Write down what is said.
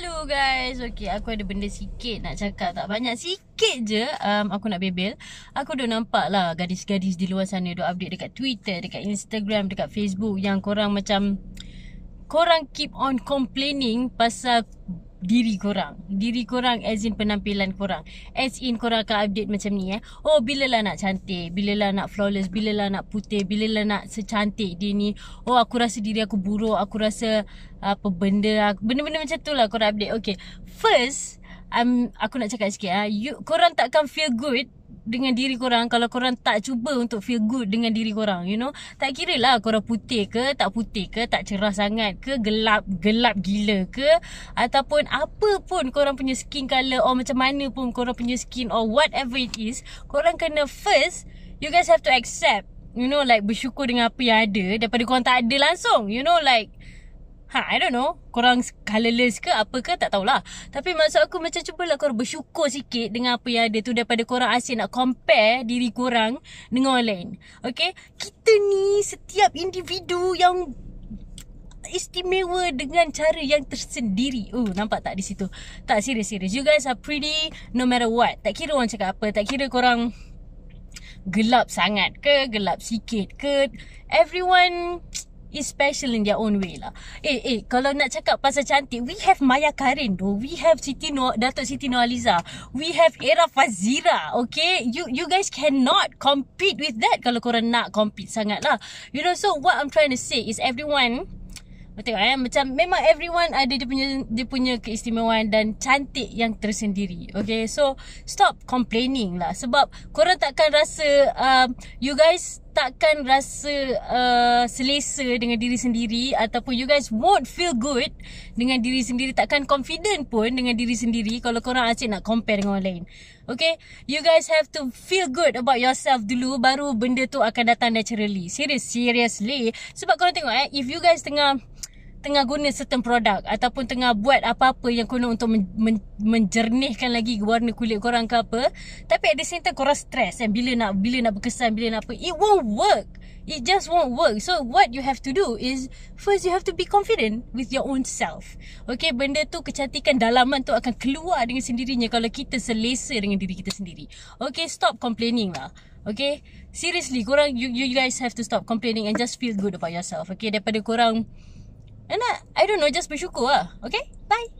Hello guys Okay aku ada benda sikit nak cakap Tak banyak sikit je um, Aku nak bebel Aku dah nampak lah Gadis-gadis di luar sana Dah update dekat Twitter Dekat Instagram Dekat Facebook Yang korang macam Korang keep on complaining Pasal diri korang Diri korang as in penampilan korang As in korang akan update macam ni eh Oh bila bilalah nak cantik bila Bilalah nak flawless bila Bilalah nak putih bila Bilalah nak secantik dia ni Oh aku rasa diri aku buruk Aku rasa apa benda aku. Benda-benda macam tu lah korang update Okay First I'm, aku nak cakap sikit ha. Korang takkan feel good dengan diri korang kalau korang tak cuba untuk feel good dengan diri korang you know tak kira lah korang putih ke tak putih ke tak cerah sangat ke gelap gelap gila ke ataupun apa pun korang punya skin color or macam mana pun korang punya skin or whatever it is korang kena first you guys have to accept you know like bersyukur dengan apa yang ada daripada korang tak ada langsung you know like Ha, I don't know. Korang colourless ke apa ke tak tahulah. Tapi maksud aku macam cubalah korang bersyukur sikit dengan apa yang ada tu daripada korang asyik nak compare diri korang dengan orang lain. Okay? Kita ni setiap individu yang istimewa dengan cara yang tersendiri. Oh, uh, nampak tak di situ? Tak, serius-serius. You guys are pretty no matter what. Tak kira orang cakap apa. Tak kira korang gelap sangat ke, gelap sikit ke. Everyone is special in their own way lah. Eh, eh, kalau nak cakap pasal cantik, we have Maya Karin tu. We have Siti no Datuk Siti Nur Aliza. We have Era Fazira, okay? You you guys cannot compete with that kalau korang nak compete sangat lah. You know, so what I'm trying to say is everyone Betul eh? Macam memang everyone ada dia punya dia punya keistimewaan dan cantik yang tersendiri. Okay, so stop complaining lah. Sebab korang takkan rasa um, you guys takkan rasa uh, selesa dengan diri sendiri ataupun you guys won't feel good dengan diri sendiri takkan confident pun dengan diri sendiri kalau korang asyik nak compare dengan orang lain okay you guys have to feel good about yourself dulu baru benda tu akan datang naturally serious seriously sebab korang tengok eh if you guys tengah tengah guna certain product ataupun tengah buat apa-apa yang guna untuk men- men- menjernihkan lagi warna kulit korang ke apa tapi at the same time korang stress and bila nak bila nak berkesan bila nak apa it won't work it just won't work so what you have to do is first you have to be confident with your own self okay benda tu kecantikan dalaman tu akan keluar dengan sendirinya kalau kita selesa dengan diri kita sendiri okay stop complaining lah okay seriously korang you, you guys have to stop complaining and just feel good about yourself okay daripada korang And I, I don't know, just bersyukur lah. Okay? Bye.